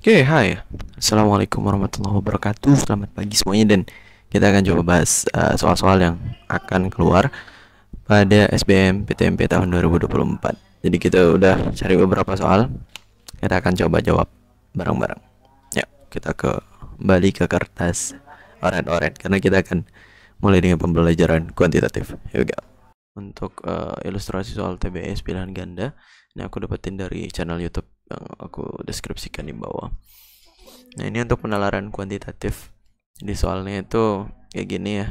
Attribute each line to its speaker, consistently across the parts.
Speaker 1: Oke, okay, hai. Assalamualaikum warahmatullahi wabarakatuh. Selamat pagi semuanya dan kita akan coba bahas eh, soal-soal uh, yang akan keluar pada SBM PTMP tahun 2024. Jadi kita udah cari beberapa soal. Kita akan coba jawab bareng-bareng. Ya, kita ke kembali ke kertas oren-oren karena kita akan mulai dengan pembelajaran kuantitatif. Here we go. Untuk uh, ilustrasi soal TBS pilihan ganda, ini aku dapetin dari channel YouTube yang aku deskripsikan di bawah nah ini untuk penalaran kuantitatif jadi soalnya itu kayak gini ya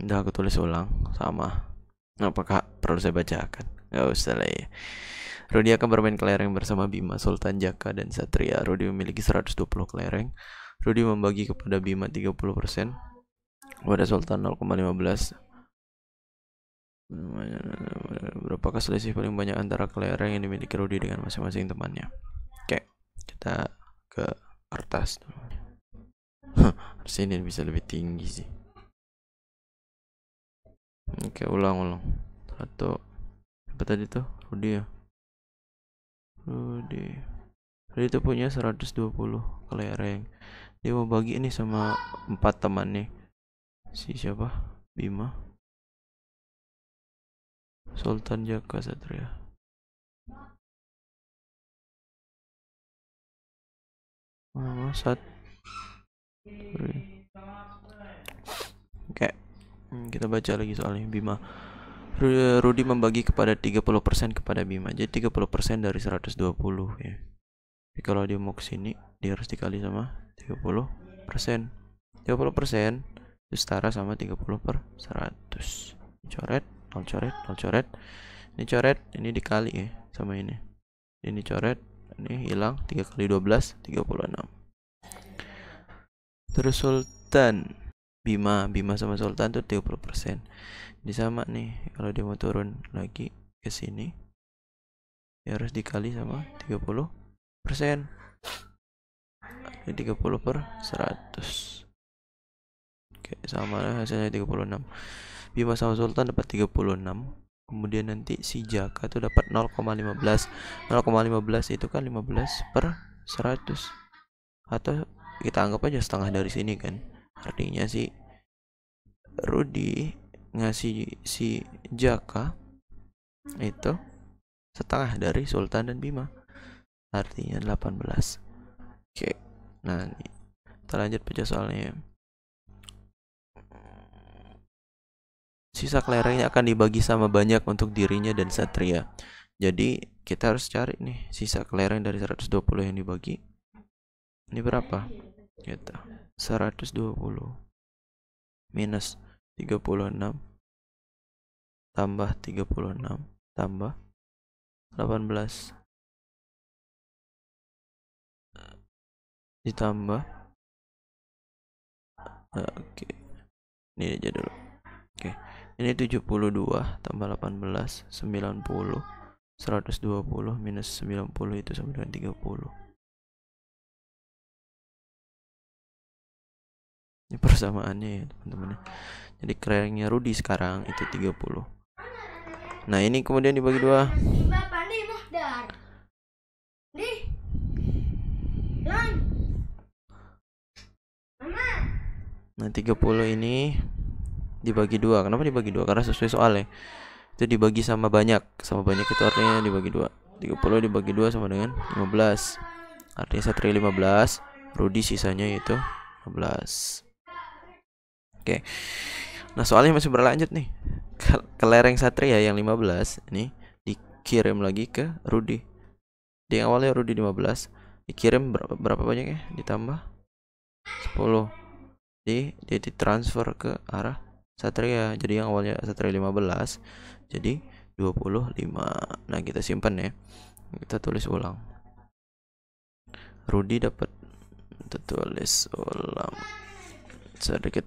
Speaker 1: udah aku tulis ulang sama apakah perlu saya bacakan gak usah lah ya Rudi akan bermain kelereng bersama Bima, Sultan, Jaka, dan Satria. Rudi memiliki 120 kelereng. Rudi membagi kepada Bima 30%, kepada Sultan 0,15, Berapakah selisih paling banyak antara kelereng yang dimiliki Rudy dengan masing-masing temannya? Oke,
Speaker 2: kita ke kertas. Harusnya ini bisa lebih tinggi sih. Oke, ulang-ulang. Satu. Apa tadi tuh? Rudi ya? Rudy. Rudy itu
Speaker 1: punya 120 kelereng. Dia mau bagi ini sama empat temannya.
Speaker 2: Si siapa? Bima. Sultan Jaka Satria Mama Sat Oke
Speaker 1: okay. Hmm, kita baca lagi soalnya Bima Rudi membagi kepada 30% kepada Bima Jadi 30% dari 120 ya. Jadi kalau dia mau sini, Dia harus dikali sama 30% 30% itu setara sama 30 per 100 Coret nol coret nol coret ini coret ini dikali ya sama ini ini coret ini hilang 3 kali 12 36 terus Sultan Bima Bima sama Sultan tuh 30% ini sama nih kalau dia mau turun lagi
Speaker 2: ke sini ya harus dikali sama 30 persen 30 per 100
Speaker 1: Oke sama hasilnya 36 Bima sama Sultan dapat 36 kemudian nanti si Jaka tuh dapat 0,15 0,15 itu kan 15 per 100 atau kita anggap aja setengah dari sini kan artinya si Rudy ngasih si Jaka itu setengah dari Sultan dan Bima artinya 18 oke nah kita lanjut pecah soalnya Sisa kelerengnya akan dibagi sama banyak untuk dirinya dan satria. Jadi kita harus cari nih sisa kelereng dari 120 yang dibagi.
Speaker 2: Ini berapa? Kita gitu. 120 minus 36 tambah 36 tambah 18 ditambah oke ini aja dulu ini 72 tambah 18 90 120 minus 90 itu sama dengan 30 ini persamaannya ya teman-teman ya. jadi kerennya Rudi sekarang itu 30 nah ini
Speaker 1: kemudian dibagi dua nah 30 ini dibagi dua kenapa dibagi dua karena sesuai soalnya itu dibagi sama banyak sama banyak itu artinya dibagi dua 30 dibagi dua sama dengan 15 artinya satria 15 rudy sisanya yaitu 15 oke nah soalnya masih berlanjut nih kelereng lereng satria ya, yang 15 ini dikirim lagi ke rudy di awalnya Rudi 15 dikirim berapa, berapa banyak ya ditambah 10 di dia ditransfer ke arah satria jadi yang awalnya satria 15 jadi 25 nah kita simpan ya kita tulis ulang rudy dapat kita tulis ulang sedikit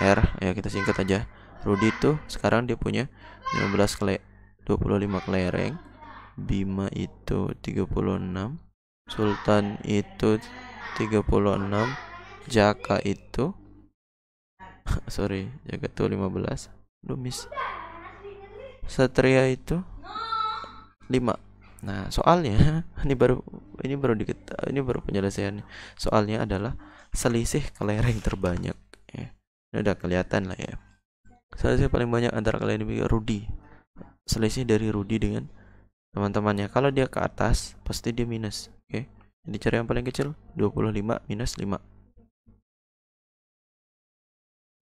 Speaker 1: R ya kita singkat aja rudy itu sekarang dia punya 15 kle 25 kelereng Bima itu 36 Sultan itu 36 Jaka itu sorry jaga tuh 15 dumis satria itu 5 nah soalnya ini baru ini baru dikit ini baru penyelesaiannya soalnya adalah selisih kelereng terbanyak ya ini udah kelihatan lah ya selisih paling banyak antara kalian ini Rudi selisih dari Rudi dengan teman-temannya kalau dia ke atas pasti dia minus oke okay? jadi cari yang paling kecil 25 minus 5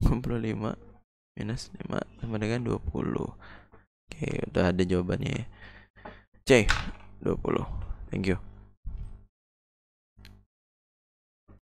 Speaker 1: 25 minus 5 sama dengan 20
Speaker 2: oke udah ada jawabannya ya C 20 thank you